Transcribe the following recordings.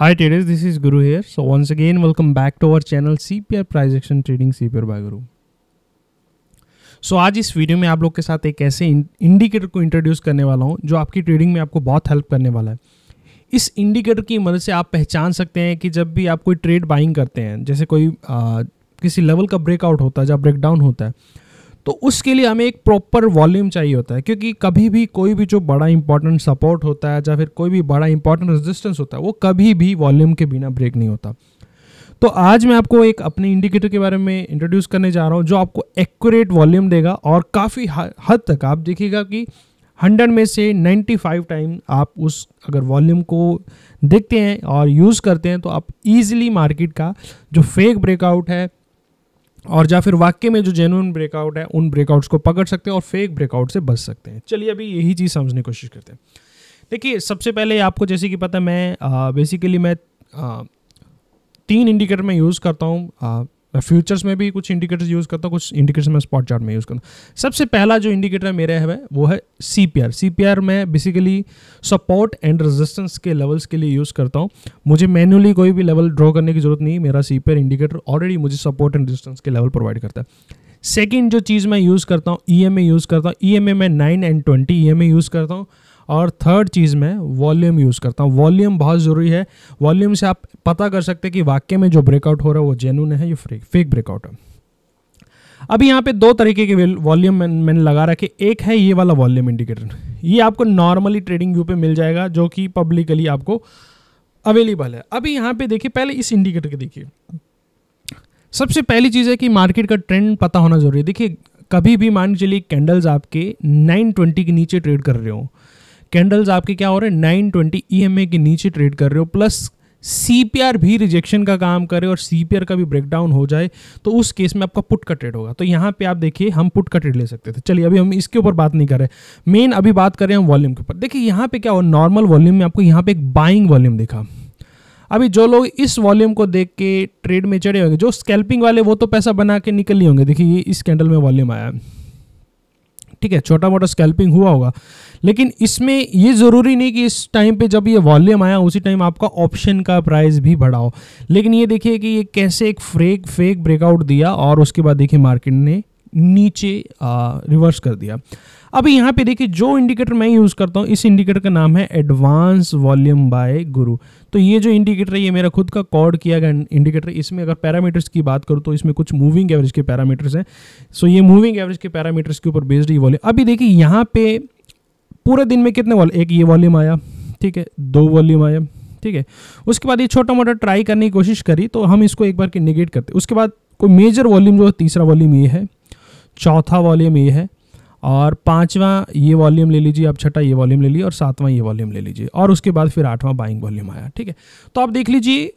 Hi traders, this is Guru here. So once again, welcome back to our channel CPR Price Action Trading CPR by Guru. So so, आज इस video में आप लोग के साथ एक ऐसे इंडिकेटर को इंट्रोड्यूस करने वाला हूँ जो आपकी ट्रेडिंग में आपको बहुत हेल्प करने वाला है इस इंडिकेटर की मदद से आप पहचान सकते हैं कि जब भी आप कोई ट्रेड बाइंग करते हैं जैसे कोई आ, किसी लेवल का ब्रेकआउट होता है या ब्रेकडाउन होता है तो उसके लिए हमें एक प्रॉपर वॉल्यूम चाहिए होता है क्योंकि कभी भी कोई भी जो बड़ा इंपॉर्टेंट सपोर्ट होता है या फिर कोई भी बड़ा इंपॉर्टेंट रेजिस्टेंस होता है वो कभी भी वॉल्यूम के बिना ब्रेक नहीं होता तो आज मैं आपको एक अपने इंडिकेटर के बारे में इंट्रोड्यूस करने जा रहा हूँ जो आपको एक्यूरेट वॉल्यूम देगा और काफ़ी हद तक आप देखिएगा कि हंड्रेड में से 95 टाइम आप उस अगर वॉल्यूम को देखते हैं और यूज़ करते हैं तो आप इजीली मार्केट का जो फेक ब्रेकआउट है और या फिर वाक्य में जो जेनुअन ब्रेकआउट है उन ब्रेकआउट्स को पकड़ सकते हैं और फेक ब्रेकआउट से बच सकते हैं चलिए अभी यही चीज़ समझने की कोशिश करते हैं देखिए सबसे पहले आपको जैसे कि पता मैं बेसिकली मैं आ, तीन इंडिकेटर में यूज़ करता हूँ मैं फ्यूचर्स में भी कुछ इंडिकेटर्स यूज़ करता हूँ कुछ इंडिकेटर्स मैं स्पॉट चार्ट में यूज़ करता हूँ सबसे पहला जो इंडिकेटर मेरा है वो है C P R C P R मैं बेसिकली सपोर्ट एंड रेजिस्टेंस के लेवल्स के लिए यूज़ करता हूँ मुझे मैनुअली कोई भी लेवल ड्रॉ करने की जरूरत नहीं मेरा C P R indicator already मुझे सपोर्ट एंड रेजिस्टेंस के लेवल प्रोवाइड करता है सेकेंड जो चीज़ मैं यूज़ करता हूँ ई एम ए यूज़ करता हूँ ई एम ए मैं nine and twenty E M A use करता हूँ और थर्ड चीज़ मैं वॉल्यूम यूज़ करता हूँ वॉल्यूम बहुत ज़रूरी है वॉल्यूम से आप पता कर सकते हैं कि वाक्य में जो ब्रेकआउट हो रहा है वो जेनुन है या फेक ब्रेकआउट है अभी यहाँ पे दो तरीके के वॉल्यूम मैं, मैंने लगा रखे एक है ये वाला वॉल्यूम इंडिकेटर ये आपको नॉर्मली ट्रेडिंग व्यू पे मिल जाएगा जो कि पब्लिकली आपको अवेलेबल है अभी यहाँ पे देखिए पहले इस इंडिकेटर के देखिए सबसे पहली चीज़ है कि मार्केट का ट्रेंड पता होना जरूरी है देखिए कभी भी मान चलिए कैंडल्स आपके नाइन के नीचे ट्रेड कर रहे हो कैंडल्स आपके क्या हो रहे हैं नाइन ट्वेंटी ई के नीचे ट्रेड कर रहे हो प्लस सी भी रिजेक्शन का काम करे और सी का भी ब्रेकडाउन हो जाए तो उस केस में आपका पुट का ट्रेड होगा तो यहाँ पे आप देखिए हम पुट का ट्रेड ले सकते थे चलिए अभी हम इसके ऊपर बात नहीं कर रहे मेन अभी बात कर रहे हैं हम वॉल्यूम के ऊपर देखिए यहाँ पे क्या हो नॉर्मल वॉल्यूम में आपको यहाँ पे एक बाइंग वॉल्यूम देखा अभी जो लोग इस वॉल्यूम को देख के ट्रेड में चढ़े होंगे जो स्कैल्पिंग वाले वो तो पैसा बना के निकल ही होंगे देखिए ये इस कैंडल में वॉल्यूम आया है ठीक है छोटा मोटा स्कैल्पिंग हुआ होगा लेकिन इसमें ये ज़रूरी नहीं कि इस टाइम पे जब ये वॉल्यूम आया उसी टाइम आपका ऑप्शन का प्राइस भी बढ़ाओ लेकिन ये देखिए कि ये कैसे एक फ्रेक फेक ब्रेकआउट दिया और उसके बाद देखिए मार्केट ने नीचे रिवर्स कर दिया अभी यहाँ पे देखिए जो इंडिकेटर मैं यूज़ करता हूँ इस इंडिकेटर का नाम है एडवांस वॉल्यूम बाय गुरु तो ये जो इंडिकेटर है ये मेरा खुद का कॉर्ड किया गया इंडिकेटर इसमें अगर पैरामीटर्स की बात करूँ तो इसमें कुछ मूविंग एवरेज के पैरामीटर्स हैं सो ये मूविंग एवरेज के पैरामीटर्स के ऊपर बेस्ड ये वॉल्यूम अभी देखिए यहाँ पे पूरे दिन में कितने वॉल्यूम एक ये वॉल्यूम आया ठीक है दो वॉल्यूम आया ठीक है उसके बाद ये छोटा मोटा ट्राई करने की कोशिश करी तो हम इसको एक बार के निगेट करते उसके बाद कोई मेजर वॉल्यूम जो है तीसरा वॉल्यूम ये है चौथा वॉल्यूम ये है और पांचवा ये वॉल्यूम ले लीजिए आप छठा ये वॉल्यूम ले लीजिए और सातवां ये वॉल्यूम ले लीजिए और उसके बाद फिर आठवां बाइंग वॉल्यूम आया ठीक है तो आप देख लीजिए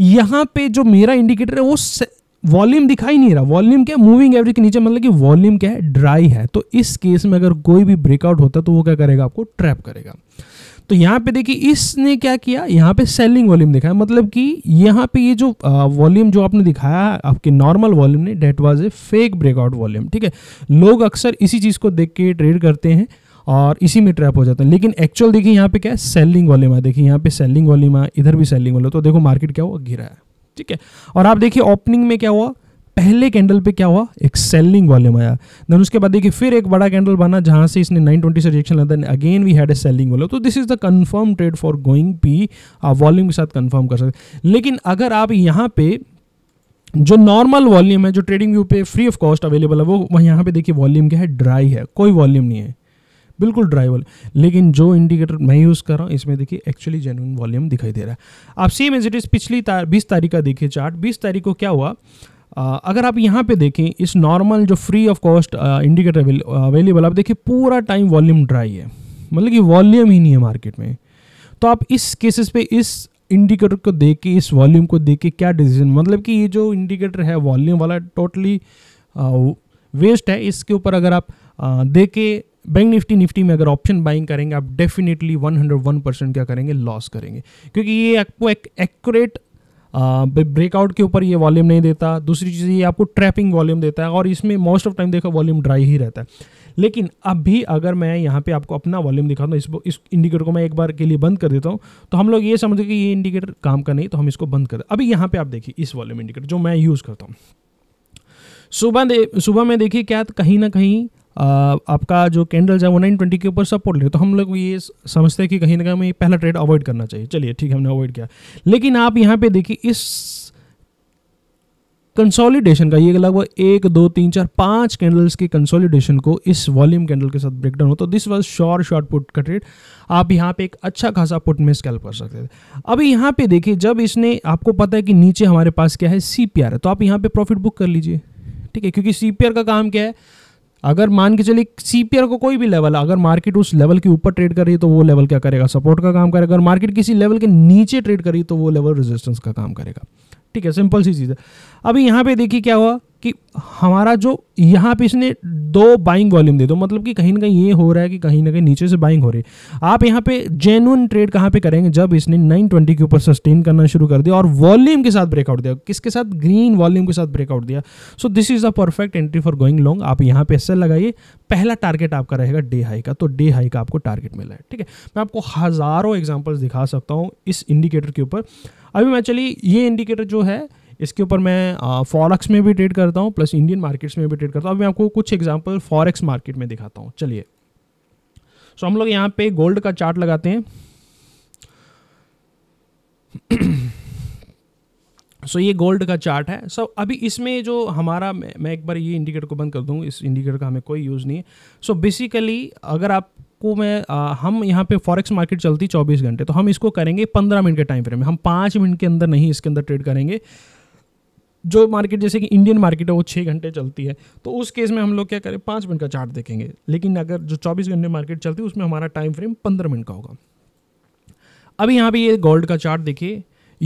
यहाँ पे जो मेरा इंडिकेटर है वो वॉल्यूम दिखाई नहीं रहा वॉल्यूम क्या मूविंग एवरेज के नीचे मतलब कि वॉल्यूम क्या है ड्राई है तो इस केस में अगर कोई भी ब्रेकआउट होता है तो वो क्या करेगा आपको ट्रैप करेगा तो यहाँ पे देखिए इसने क्या किया यहाँ पे सेलिंग वॉल्यूम दिखाया मतलब कि यहाँ पे ये जो वॉल्यूम जो आपने दिखाया आपके नॉर्मल वॉल्यूम ने that was a fake breakout volume ठीक है लोग अक्सर इसी चीज़ को देख के ट्रेड करते हैं और इसी में ट्रैप हो जाते हैं लेकिन एक्चुअल देखिए यहाँ पे क्या है सेलिंग वॉल्यूम है देखिए यहाँ पे सेलिंग वॉल्यूम है इधर भी सेलिंग वॉल्यूम तो देखो मार्केट क्या हुआ गिरा है ठीक है और आप देखिए ओपनिंग में क्या हुआ पहले कैंडल पे क्या हुआ एक सेलिंग वॉल्यूम आया देन उसके बाद देखिए फिर एक बड़ा कैंडल बना जहां से इसने 920 से रिएक्शन लिया then again we had a selling volume तो this is the confirm trade for going P आप वॉल्यूम के साथ कंफर्म कर सकते लेकिन अगर आप यहां पे जो नॉर्मल वॉल्यूम है जो ट्रेडिंग व्यू पे फ्री ऑफ कॉस्ट अवेलेबल है वो वह यहाँ पे देखिए वॉल्यूम क्या है ड्राई है कोई वॉल्यूम नहीं है बिल्कुल ड्राई वॉल्यूम लेकिन जो इंडिकेटर मैं यूज़ कर रहा हूं इसमें देखिए एक्चुअली जेनुइन वॉल्यूम दिखाई दे रहा है आप सेम एज इट इज़ पिछली बीस तारीख का देखिए चार्ट बीस तारीख को क्या हुआ अगर आप यहाँ पे देखें इस नॉर्मल जो free of cost indicator available आप देखिए पूरा टाइम वॉल्यूम ड्राई है मतलब कि वॉल्यूम ही नहीं है मार्केट में तो आप इस केसेस पे इस इंडिकेटर को देख के इस वॉल्यूम को देख के क्या डिसीजन मतलब कि ये जो इंडिकेटर है वॉल्यूम वाला टोटली वेस्ट है इसके ऊपर अगर आप देख के बैंक निफ्टी निफ्टी में अगर ऑप्शन बाइंग करेंगे आप डेफिनेटली 101 परसेंट क्या करेंगे लॉस करेंगे क्योंकि ये आपको एक एक्यूरेट ब्रेकआउट के ऊपर ये वॉल्यूम नहीं देता दूसरी चीज़ ये आपको ट्रैपिंग वॉल्यूम देता है और इसमें मोस्ट ऑफ टाइम देखो वॉल्यूम ड्राई ही रहता है लेकिन अब भी अगर मैं यहाँ पे आपको अपना वॉल्यूम दिखाता हूँ इस इंडिकेटर को मैं एक बार के लिए बंद कर देता हूँ तो हम लोग ये समझे कि ये इंडिकेटर काम का नहीं तो हम इसको बंद कर अभी यहाँ पर आप देखिए इस वॉल्यूम इंडिकेटर जो मैं यूज़ करता हूँ सुबह सुबह में देखिए क्या कहीं ना कहीं आपका जो कैंडल है वो नाइन ट्वेंटी के ऊपर सपोर्ट ले तो हम लोग ये समझते हैं कि कहीं ना कहीं हमें पहला ट्रेड अवॉइड करना चाहिए चलिए ठीक है हमने अवॉइड किया लेकिन आप यहाँ पे देखिए इस कंसोलिडेशन का ये लगभग एक दो तीन चार पांच कैंडल्स के कंसोलिडेशन को इस वॉल्यूम कैंडल के साथ ब्रेकडाउन हो तो this was sure short put का ट्रेड आप यहाँ पे एक अच्छा खासा पुट में स्कैल्प कर सकते थे अभी यहाँ पे देखिए जब इसने आपको पता है कि नीचे हमारे पास क्या है सी है तो आप यहाँ पे प्रॉफिट बुक कर लीजिए ठीक है क्योंकि सी का काम क्या है अगर मान के चलिए सीपीआर को कोई भी लेवल अगर मार्केट उस लेवल के ऊपर ट्रेड कर रही है तो वो लेवल क्या करेगा सपोर्ट का काम करेगा अगर मार्केट किसी लेवल के नीचे ट्रेड कर रही है तो वो लेवल रेजिस्टेंस का काम करेगा ठीक है सिंपल सी चीज़ है अभी यहाँ पे देखिए क्या हुआ कि हमारा जो यहाँ पे इसने दो बाइंग वॉल्यूम दे दो मतलब कि कहीं ना कहीं ये हो रहा है कि कहीं ना कहीं नीचे से बाइंग हो रही है आप यहाँ पे जेनुअन ट्रेड कहाँ पे करेंगे जब इसने 920 के ऊपर सस्टेन करना शुरू कर दिया और वॉल्यूम के साथ ब्रेकआउट दिया किसके साथ ग्रीन वॉल्यूम के साथ ब्रेकआउट दिया so this is the perfect entry for going long आप यहाँ पे ऐसा लगाइए पहला टारगेट आपका रहेगा डे हाई का तो डे हाई का आपको टारगेट मिला है ठीक है मैं आपको हज़ारों एग्जाम्पल्स दिखा सकता हूँ इस इंडिकेटर के ऊपर अभी मैं चलिए ये इंडिकेटर जो है इसके ऊपर मैं फॉरेक्स में भी ट्रेड करता हूँ प्लस इंडियन मार्केट्स में भी ट्रेड करता हूँ अभी मैं आपको कुछ एग्जाम्पल फॉरेक्स मार्केट में दिखाता हूँ चलिए सो हम लोग यहाँ पे गोल्ड का चार्ट लगाते हैं सो so, ये गोल्ड का चार्ट है सो so, अभी इसमें जो हमारा मैं, मैं एक बार ये इंडिकेटर को बंद कर दूँ इस इंडिकेटर का हमें कोई यूज़ नहीं है सो so, बेसिकली अगर आप आपको मैं आ, हम यहाँ पे फॉरेक्स मार्केट चलती चौबीस घंटे तो हम इसको करेंगे पंद्रह मिनट के टाइम फ्रेम में हम पाँच मिनट के अंदर नहीं इसके अंदर ट्रेड करेंगे जो मार्केट जैसे कि इंडियन मार्केट है वो छः घंटे चलती है तो उस केस में हम लोग क्या करें पाँच मिनट का चार्ट देखेंगे लेकिन अगर जो चौबीस घंटे मार्केट चलती है उसमें हमारा टाइम फ्रेम पंद्रह मिनट का होगा अभी यहाँ पे ये गोल्ड का चार्ट देखिए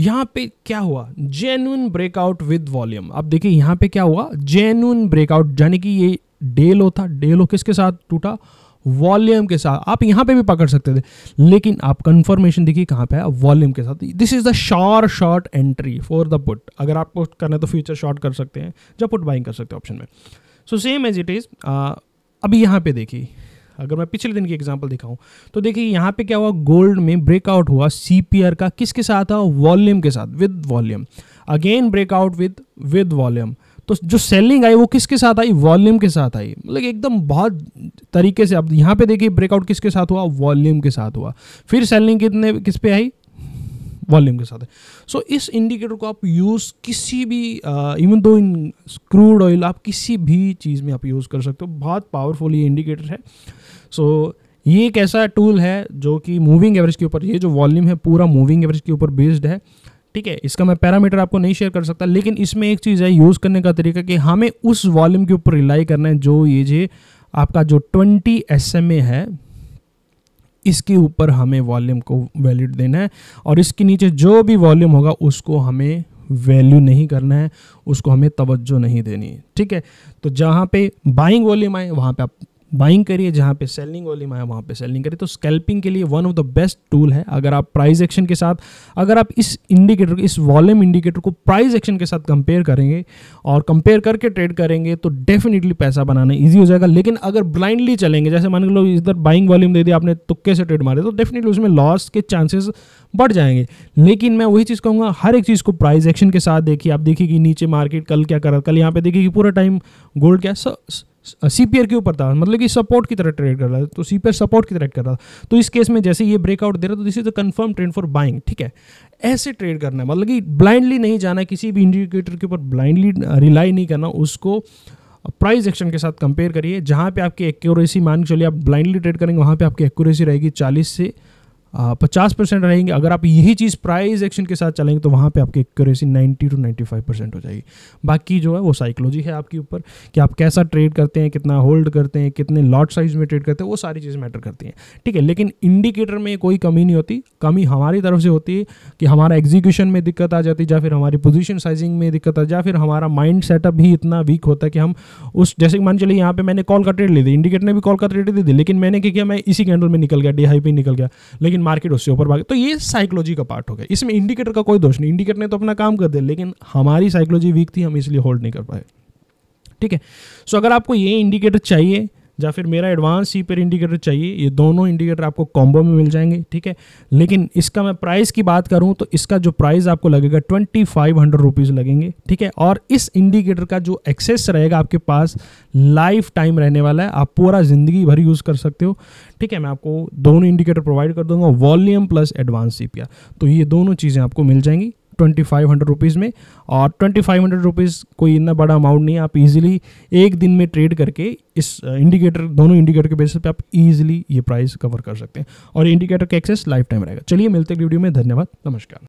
यहाँ पे क्या हुआ जेन्यून ब्रेकआउट विद वॉल्यूम अब देखिए यहाँ पे क्या हुआ जेन्यून ब्रेकआउट यानी कि ये डे लो था डे लो किसके साथ टूटा वॉल्यूम के साथ आप यहां पे भी पकड़ सकते थे लेकिन आप कंफर्मेशन देखिए कहां पे है वॉल्यूम के साथ this is the shor short entry for the put अगर आप पुट करना तो फ्यूचर शॉर्ट कर सकते हैं जब पुट बाइंग कर सकते हैं ऑप्शन में so same as it is अभी यहां पे देखिए अगर मैं पिछले दिन की एग्जांपल दिखाऊं तो देखिए यहां पे क्या हुआ गोल्ड में ब्रेकआउट हुआ सीपीआर का किसके साथ था वॉल्यूम के साथ with volume again breakout with with volume तो जो सेलिंग आई वो किसके साथ आई वॉल्यूम के साथ आई मतलब एकदम बहुत तरीके से अब यहाँ पे देखिए ब्रेकआउट किसके साथ हुआ वॉल्यूम के साथ हुआ फिर सेलिंग कितने किस पे आई वॉल्यूम के साथ है सो so, इस इंडिकेटर को आप यूज़ किसी भी इवन दो इन क्रूड ऑयल आप किसी भी चीज़ में आप यूज़ कर सकते हो बहुत पावरफुल ये इंडिकेटर है सो so, ये एक ऐसा टूल है जो कि मूविंग एवरेज के ऊपर ये जो वॉल्यूम है पूरा मूविंग एवरेज के ऊपर बेस्ड है ठीक है इसका मैं पैरामीटर आपको नहीं शेयर कर सकता लेकिन इसमें एक चीज़ है यूज़ करने का तरीका कि हमें उस वॉल्यूम के ऊपर रिलाई करना है जो ये जे आपका जो ट्वेंटी एस है इसके ऊपर हमें वॉल्यूम को वैल्यूड देना है और इसके नीचे जो भी वॉल्यूम होगा उसको हमें वैल्यू नहीं करना है उसको हमें तवज्जो नहीं देनी है ठीक है तो जहाँ पे बाइंग वॉल्यूम आए वहाँ पे आप बाइंग करिए जहाँ पे सेलिंग वॉल्यूम आया वहाँ पे सेलिंग करिए तो स्कैल्पिंग के लिए one of the best tool है अगर आप प्राइस एक्शन के साथ अगर आप इस इंडिकेटर इस वॉल्यूम इंडिकेटर को प्राइस एक्शन के साथ कंपेयर करेंगे और कंपेयर करके ट्रेड करेंगे तो डेफिनेटली पैसा बनाना ईजी हो जाएगा लेकिन अगर ब्लाइंडली चलेंगे जैसे मान लो इधर बाइंग वॉल्यूम दे दिया आपने तुक्के से ट्रेड मारे तो डेफिनेटली उसमें लॉस के चांसेस बढ़ जाएंगे लेकिन मैं वही चीज़ कहूँगा हर एक चीज़ को प्राइस एक्शन के साथ देखिए आप देखिए कि नीचे मार्केट कल क्या कर रहा कल यहाँ पे देखिए कि पूरा टाइम गोल्ड क्या सीपीआर के ऊपर था मतलब कि सपोर्ट की तरह ट्रेड कर रहा था तो सीपीआर सपोर्ट की तरह कर रहा था तो इस केस में जैसे ये ब्रेकआउट दे रहा तो this is the confirm trend for buying ठीक है ऐसे ट्रेड करना है मतलब कि ब्लाइंडली नहीं जाना किसी भी इंडिकेटर के ऊपर ब्लाइंडली रिलाई uh, नहीं करना उसको प्राइस एक्शन के साथ कंपेयर करिए जहाँ पे आपकी एक्यूरेसी मान के चलिए आप ब्लाइंडली ट्रेड करेंगे वहाँ पे आपकी एक्यूरेसी रहेगी चालीस से पचास परसेंट रहेंगे अगर आप यही चीज़ प्राइस एक्शन के साथ चलेंगे तो वहाँ पे आपकी accuracy ninety two ninety five percent हो जाएगी बाकी जो है वो साइकोलॉजी है आपके ऊपर कि आप कैसा ट्रेड करते हैं कितना होल्ड करते हैं कितने लॉट साइज में ट्रेड करते हैं वो सारी चीज़ें मैटर करती हैं ठीक है लेकिन इंडिकेटर में कोई कमी नहीं होती कमी हमारी तरफ से होती है कि हमारा एग्जीक्यूशन में दिक्कत आ जाती है या फिर हमारी पोजिशन साइजिंग में दिक्कत आ या फिर हमारा माइंड सेटअप ही इतना वीक होता है कि हम उस जैसे मान चलिए यहाँ पर मैंने कॉल का ट्रेड ले दी इंडिकेटर ने भी कॉल का ट्रेड दे दी लेकिन मैंने क्या किया मैं इसी कैंडल में निकल गया डी हाई पे निकल गया लेकिन मार्केट उससे ऊपर भागे तो ये साइकोलॉजी का पार्ट हो गया इसमें इंडिकेटर का कोई दोष नहीं इंडिकेटर ने तो अपना काम कर दिया लेकिन हमारी साइकोलॉजी वीक थी हम इसलिए होल्ड नहीं कर पाए ठीक है सो अगर आपको ये इंडिकेटर चाहिए या फिर मेरा एडवांस सी पेयर इंडिकेटर चाहिए ये दोनों इंडिकेटर आपको कॉम्बो में मिल जाएंगे ठीक है लेकिन इसका मैं प्राइस की बात करूँ तो इसका जो प्राइस आपको लगेगा ट्वेंटी फाइव हंड्रेड रुपीज़ लगेंगे ठीक है और इस इंडिकेटर का जो एक्सेस रहेगा आपके पास लाइफ टाइम रहने वाला है आप पूरा ज़िंदगी भर यूज़ कर सकते हो ठीक है मैं आपको दोनों इंडिकेटर प्रोवाइड कर दूंगा वॉल्यूम प्लस एडवांस सी तो ये दोनों चीज़ें आपको मिल जाएंगी ट्वेंटी फाइव हंड्रेड रुपीज़ में और ट्वेंटी फाइव हंड्रेड रुपीज़ कोई इतना बड़ा अमाउंट नहीं है आप इजीली एक दिन में ट्रेड करके इस इंडिकेटर uh, दोनों इंडिकेटर के बेसिस पे आप इजीली ये प्राइस कवर कर सकते हैं और इंडिकेटर का एक्सेस लाइफ टाइम रहेगा चलिए मिलते हैं वीडियो में धन्यवाद नमस्कार